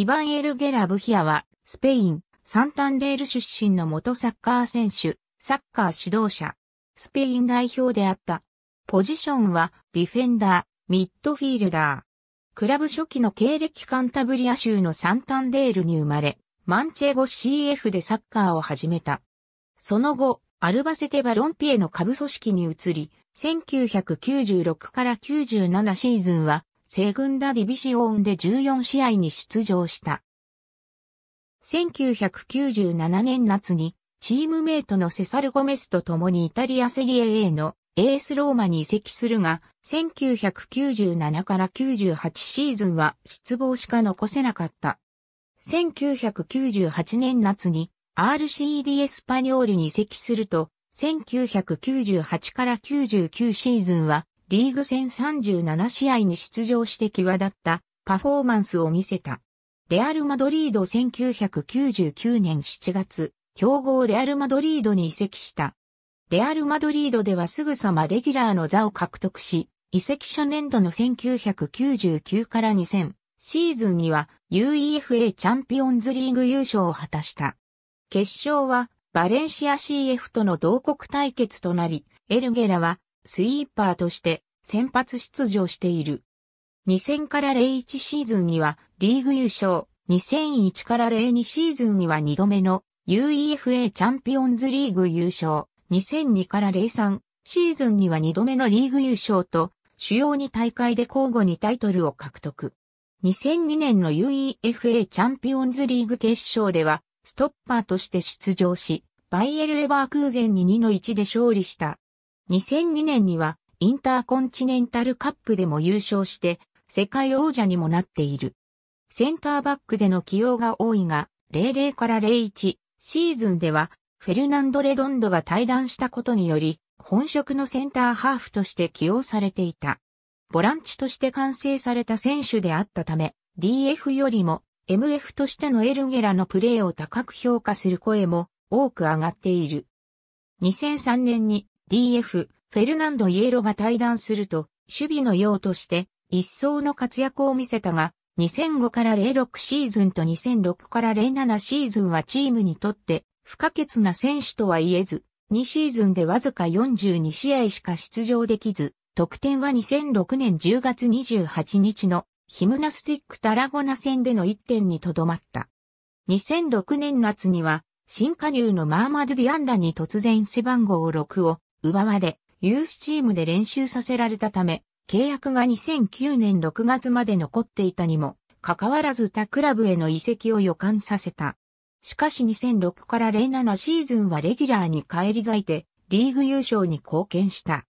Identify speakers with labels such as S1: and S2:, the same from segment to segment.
S1: イバン・エルゲラ・ブヒアは、スペイン、サンタンデール出身の元サッカー選手、サッカー指導者、スペイン代表であった。ポジションは、ディフェンダー、ミッドフィールダー。クラブ初期の経歴カンタブリア州のサンタンデールに生まれ、マンチェゴ CF でサッカーを始めた。その後、アルバセテバロンピエの下部組織に移り、1996から97シーズンは西軍ダディビシオンで14試合に出場した。1997年夏にチームメイトのセサル・ゴメスと共にイタリアセリエ A のエースローマに移籍するが、1997から98シーズンは失望しか残せなかった。1998年夏に RCD エスパニョールに移籍すると、1998から99シーズンはリーグ戦37試合に出場して際立ったパフォーマンスを見せた。レアル・マドリード1999年7月、強豪レアル・マドリードに移籍した。レアル・マドリードではすぐさまレギュラーの座を獲得し、移籍初年度の1999から2000シーズンには UEFA チャンピオンズリーグ優勝を果たした。決勝はバレンシア CF との同国対決となり、エルゲラはスイーパーとして先発出場している。2000から01シーズンにはリーグ優勝、2001から02シーズンには2度目の UEFA チャンピオンズリーグ優勝、2002から03シーズンには2度目のリーグ優勝と主要2大会で交互にタイトルを獲得。2002年の UEFA チャンピオンズリーグ決勝ではストッパーとして出場し、バイエル・レバークーゼンに2の1で勝利した。2002年にはインターコンチネンタルカップでも優勝して世界王者にもなっている。センターバックでの起用が多いが、00から01シーズンではフェルナンド・レドンドが退団したことにより、本職のセンターハーフとして起用されていた。ボランチとして完成された選手であったため、DF よりも MF としてのエルゲラのプレーを高く評価する声も多く上がっている。2003年に DF、フェルナンド・イエロが退団すると、守備の用として、一層の活躍を見せたが、2005から06シーズンと2006から07シーズンはチームにとって不可欠な選手とは言えず、2シーズンでわずか42試合しか出場できず、得点は2006年10月28日のヒムナスティックタラゴナ戦での1点にとどまった。2006年夏には新加入のマーマド・ディアンラに突然背番号6を奪われ、ユースチームで練習させられたため、契約が2009年6月まで残っていたにも、かかわらず他クラブへの移籍を予感させた。しかし2006から07シーズンはレギュラーに返り咲いて、リーグ優勝に貢献した。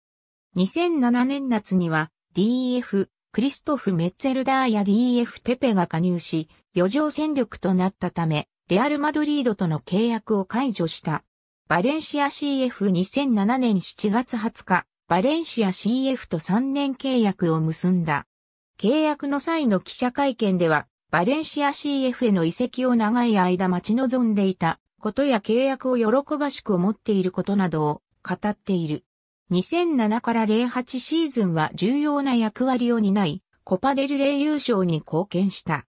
S1: 2007年夏には DEF、クリストフ・メッツェルダーや DEF ペペが加入し、余剰戦力となったため、レアル・マドリードとの契約を解除した。バレンシア CF2007 年7月20日、バレンシア CF と3年契約を結んだ。契約の際の記者会見では、バレンシア CF への移籍を長い間待ち望んでいたことや契約を喜ばしく思っていることなどを語っている。2007から08シーズンは重要な役割を担い、コパデルレイ優勝に貢献した。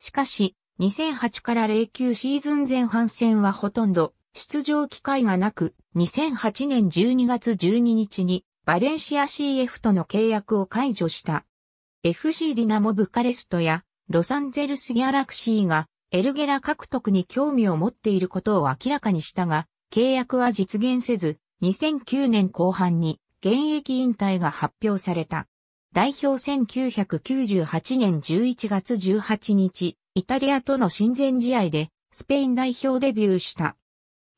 S1: しかし、2008から09シーズン前半戦はほとんど出場機会がなく、2008年12月12日にバレンシア CF との契約を解除した。FC ディナモブカレストやロサンゼルスギャラクシーがエルゲラ獲得に興味を持っていることを明らかにしたが、契約は実現せず、2009年後半に現役引退が発表された。代表1998年11月18日、イタリアとの親善試合でスペイン代表デビューした。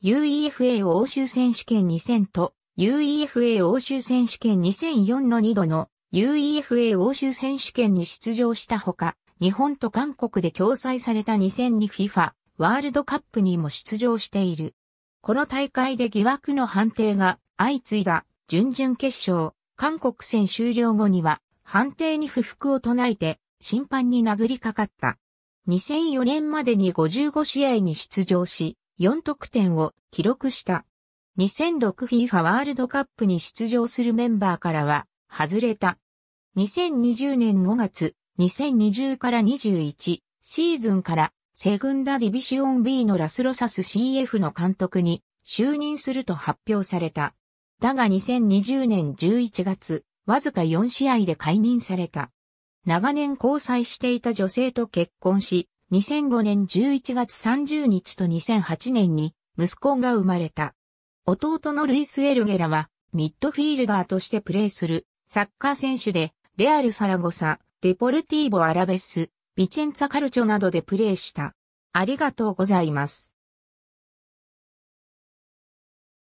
S1: UEFA 欧州選手権2000と UEFA 欧州選手権2004の2度の UEFA 欧州選手権に出場したほか、日本と韓国で共催された 2002FIFA ワールドカップにも出場している。この大会で疑惑の判定が相次いだ準々決勝、韓国戦終了後には判定に不服を唱えて審判に殴りかかった。2004年までに55試合に出場し、4得点を記録した。2006FIFA ワールドカップに出場するメンバーからは外れた。2020年5月、2020から21シーズンからセグンダディビシオン B のラスロサス CF の監督に就任すると発表された。だが2020年11月、わずか4試合で解任された。長年交際していた女性と結婚し、2005年11月30日と2008年に息子が生まれた。弟のルイス・エルゲラはミッドフィールダーとしてプレーするサッカー選手でレアル・サラゴサ、デポルティーボ・アラベス、ビチェンツァ・カルチョなどでプレーした。ありがとうございます。